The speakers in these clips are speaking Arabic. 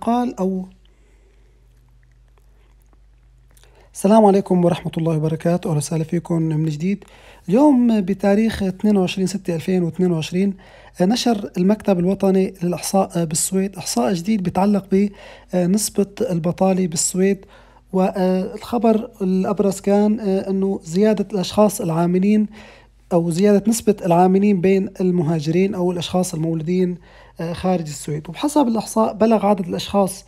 قال أو السلام عليكم ورحمة الله وبركاته أهلا وسهلا فيكم من جديد اليوم بتاريخ 22 6 2022 نشر المكتب الوطني للإحصاء بالسويد إحصاء جديد بيتعلق بنسبة البطالة بالسويد والخبر الأبرز كان أنه زيادة الأشخاص العاملين أو زيادة نسبة العاملين بين المهاجرين أو الأشخاص المولودين آه، خارج السويد وبحسب الإحصاء بلغ عدد الأشخاص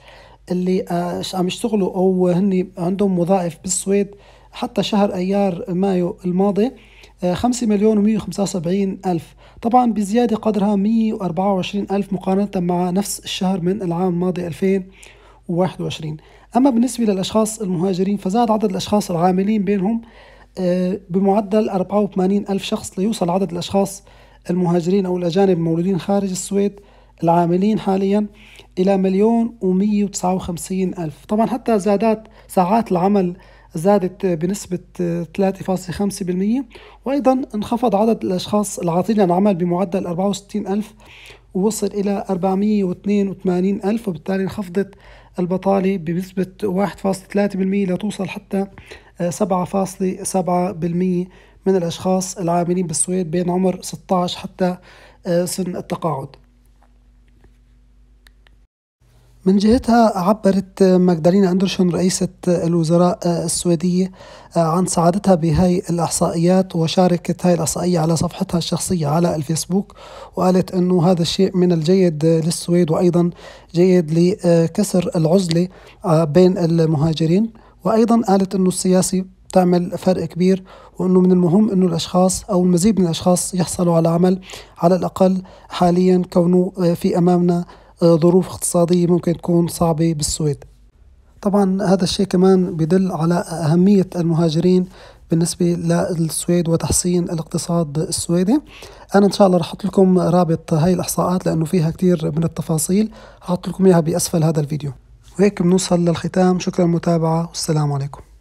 اللي آه، عم يشتغلوا أو هن عندهم وظائف بالسويد حتى شهر أيار مايو الماضي 5 آه، مليون و 175 ألف طبعا بزيادة قدرها 124 ألف مقارنة مع نفس الشهر من العام الماضي 2021 أما بالنسبة للأشخاص المهاجرين فزاد عدد الأشخاص العاملين بينهم آه، بمعدل 84 ألف شخص ليوصل عدد الأشخاص المهاجرين أو الأجانب المولودين خارج السويد العاملين حاليا إلى مليون و159 ألف طبعا حتى زادت ساعات العمل زادت بنسبة 3.5% وأيضا انخفض عدد الأشخاص العاطلين عن العمل بمعدل 64 ألف ووصل إلى 482 ألف وبالتالي انخفضت البطالة بنسبة 1.3% لتوصل حتى 7.7% آه، من الأشخاص العاملين بالسويد بين عمر 16 حتى آه، سن التقاعد من جهتها عبرت ماجدالينا أندرسون رئيسة الوزراء السويدية عن سعادتها بهاي الإحصائيات وشاركت هاي الإحصائية على صفحتها الشخصية على الفيسبوك وقالت أنه هذا الشيء من الجيد للسويد وأيضا جيد لكسر العزلة بين المهاجرين وأيضا قالت أنه السياسي تعمل فرق كبير وانه من المهم انه الاشخاص او المزيد من الاشخاص يحصلوا على عمل على الاقل حاليا كونه في امامنا آه، ظروف اقتصادية ممكن تكون صعبة بالسويد طبعا هذا الشيء كمان بدل على أهمية المهاجرين بالنسبة للسويد وتحسين الاقتصاد السويدي أنا إن شاء الله رح أحط لكم رابط هاي الإحصاءات لأنه فيها كتير من التفاصيل رح أحط لكم إياها بأسفل هذا الفيديو وهيك بنوصل للختام شكرا للمتابعة والسلام عليكم